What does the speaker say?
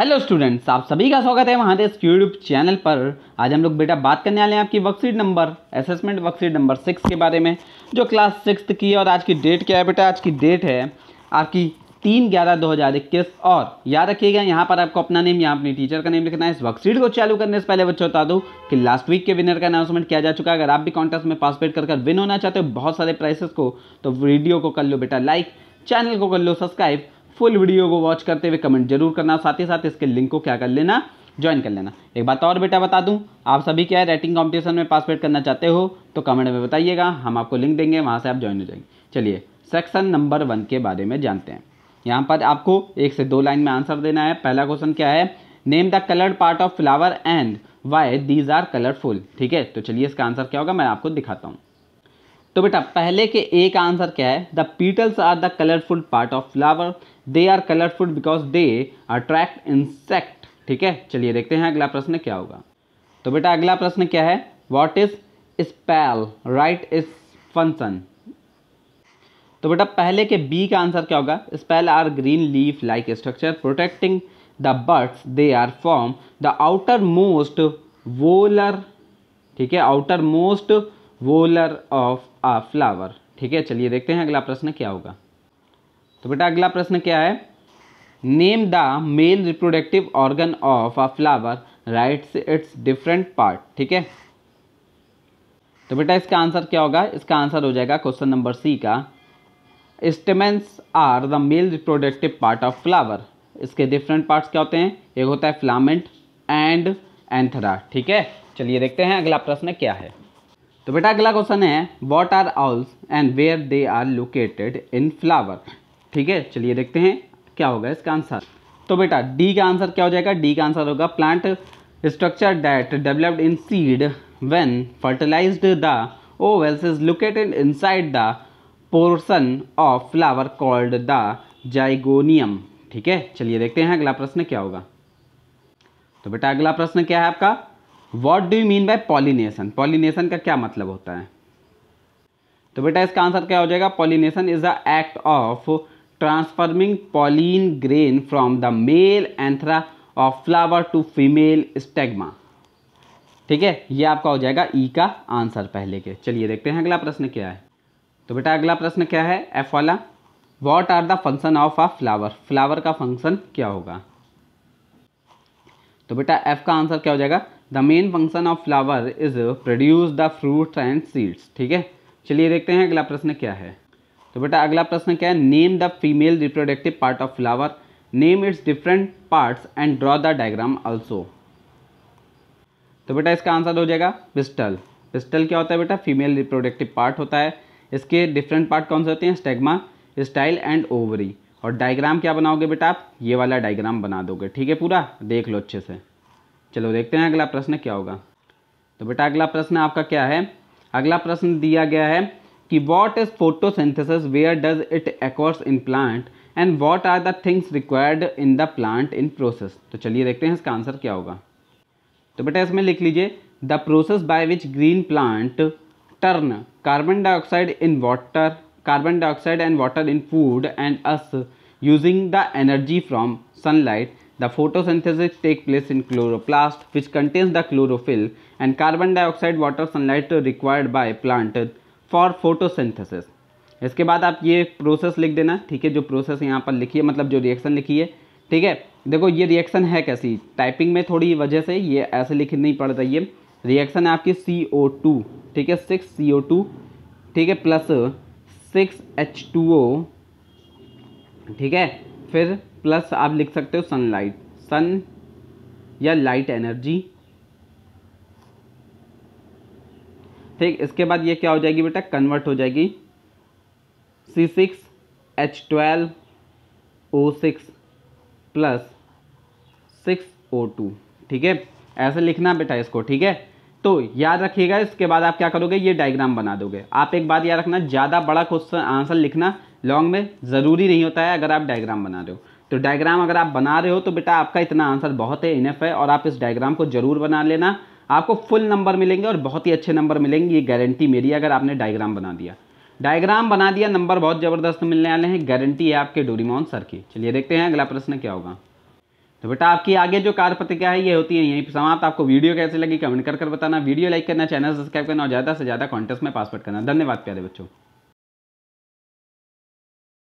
hello students आप सभी का स्वागत है वहाँ देश यूट्यूब चैनल पर आज हम लोग बेटा बात करने वाले हैं आपकी worksheet number assessment worksheet number six के बारे में जो क्लास सिक्स की और आज की डेट क्या है बेटा आज की डेट है आपकी तीन ग्यारह दो हज़ार इक्कीस और याद रखिएगा यहाँ पर आपको अपना नेम यहाँ अपनी टीचर का नेम लिखना है इस वर्कशीट को चालू करने से पहले बच्चों बता दूँ कि लास्ट वीक के विनर का अनाउंसमेंट किया जा चुका है अगर आप भी कॉन्टेस्ट में पार्टिसिपेट कर विन होना चाहते हो बहुत सारे प्राइसेस को तो वीडियो को कर लो बेटा लाइक चैनल को कर लो सब्सक्राइब फुल वीडियो को वॉच करते हुए कमेंट जरूर करना साथ ही साथ इसके लिंक को क्या कर लेना ज्वाइन कर लेना एक बात और बेटा बता दूं आप सभी क्या है राइटिंग कॉम्पिटिशन में पार्टिसिपेट करना चाहते हो तो कमेंट में बताइएगा हम आपको लिंक देंगे वहाँ से आप ज्वाइन हो जाएंगे चलिए सेक्शन नंबर वन के बारे में जानते हैं यहाँ पर आपको एक से दो लाइन में आंसर देना है पहला क्वेश्चन क्या है name the coloured part of flower and why these are colourful ठीक है तो चलिए इसका आंसर क्या होगा मैं आपको दिखाता हूँ तो बेटा पहले के ए का आंसर क्या है the petals are the colourful part of flower they are colourful because they attract insect ठीक है चलिए देखते हैं अगला प्रश्न क्या होगा तो बेटा अगला प्रश्न क्या है what is sepal write is function तो बेटा पहले के बी का आंसर क्या होगा sepal are green leaf like structure protecting the buds they are form the outermost whorl ठीक है outermost whorl of a flower ठीक है चलिए देखते हैं अगला प्रश्न क्या होगा तो बेटा अगला प्रश्न क्या है name the male reproductive organ of a flower write its different part ठीक है तो बेटा इसका आंसर क्या होगा इसका आंसर हो जाएगा क्वेश्चन नंबर सी का stamens are the male reproductive part of flower इसके डिफरेंट पार्ट्स क्या होते हैं एक होता है फ्लामेंट एंड एंथरा ठीक है चलिए देखते हैं अगला प्रश्न क्या है तो बेटा अगला क्वेश्चन है what are ovules and where they are located in flower ठीक है चलिए देखते हैं क्या होगा इसका आंसर तो बेटा डी का आंसर क्या हो जाएगा डी का आंसर होगा plant structure that developed in seed fertilize the ovules is located inside the portion of flower called the gynoecium ठीक है चलिए देखते हैं अगला प्रश्न क्या होगा तो बेटा अगला प्रश्न क्या है आपका what do you mean by pollination pollination का क्या मतलब होता है तो बेटा इसका आंसर क्या हो जाएगा pollination is the act of transferring pollen grain from the male anther of flower to female stigma ठीक है ये आपका हो जाएगा ई e का आंसर पहले के चलिए देखते हैं अगला प्रश्न क्या है तो बेटा अगला प्रश्न क्या है एफ वाला what are the function of a flower flower का फंक्शन क्या होगा तो बेटा एफ का आंसर क्या हो जाएगा the main function of flower is produce the fruits and seeds ठीक है चलिए देखते हैं अगला प्रश्न क्या है तो बेटा अगला प्रश्न क्या है name the female reproductive part of flower name its different parts and draw the diagram also तो बेटा इसका आंसर हो जाएगा पिस्टल पिस्टल क्या होता है बेटा फीमेल रिप्रोडक्टिव पार्ट होता है इसके डिफरेंट पार्ट कौन से होते हैं स्टेगमा स्टाइल एंड ओवरी और डायग्राम क्या बनाओगे बेटा आप ये वाला डायग्राम बना दोगे ठीक है पूरा देख लो अच्छे से चलो देखते हैं अगला प्रश्न क्या होगा तो बेटा अगला प्रश्न आपका क्या है अगला प्रश्न दिया गया है कि what is photosynthesis where does it occurs in plant and what are the things required in the plant in process तो चलिए देखते हैं इसका आंसर क्या होगा तो बेटा इसमें लिख लीजिए the process by which green plant turn carbon dioxide in water carbon dioxide and water in food and us using the energy from sunlight the photosynthesis take place in chloroplast which contains the chlorophyll and carbon dioxide water sunlight required by plant for photosynthesis इसके बाद आप ये process लिख देना ठीक है जो process यहाँ पर लिखी है मतलब जो रिएक्शन लिखी है ठीक है देखो ये रिएक्शन है कैसी टाइपिंग में थोड़ी वजह से ये ऐसे लिख नहीं पड़ रही है रिएक्शन है आपकी सी ओ टू ठीक है सिक्स सी ओ टू ठीक है plus six H two O ठीक है फिर प्लस आप लिख सकते हो सनलाइट सन या लाइट एनर्जी ठीक इसके बाद ये क्या हो जाएगी बेटा कन्वर्ट हो जाएगी C six H twelve O six plus six O two ठीक है ऐसे लिखना बेटा इसको ठीक है तो याद रखिएगा इसके बाद आप क्या करोगे ये डायग्राम बना दोगे आप एक बात याद रखना ज़्यादा बड़ा क्वेश्चन आंसर लिखना लॉन्ग में ज़रूरी नहीं होता है अगर आप डायग्राम बना रहे हो तो डायग्राम अगर आप बना रहे हो तो बेटा आपका इतना आंसर बहुत है इनफ है और आप इस डायग्राम को ज़रूर बना लेना आपको फुल नंबर मिलेंगे और बहुत ही अच्छे नंबर मिलेंगे ये गारंटी मेरी अगर आपने डायग्राम बना दिया डायग्राम बना दिया नंबर बहुत ज़बरदस्त मिलने वाले हैं गारंटी है आपके डोरीमोन सर की चलिए देखते हैं अगला प्रश्न क्या होगा तो बेटा आपकी आगे जो कार्य प्रतिक्रिया है ये होती है यहीं पर समाप्त आपको वीडियो कैसे लगी कमेंट कर कर बताना वीडियो लाइक करना चैनल सब्सक्राइब करना और ज़्यादा से ज़्यादा कॉन्टेस्ट में पासवर्ड करना धन्यवाद प्यारे बच्चों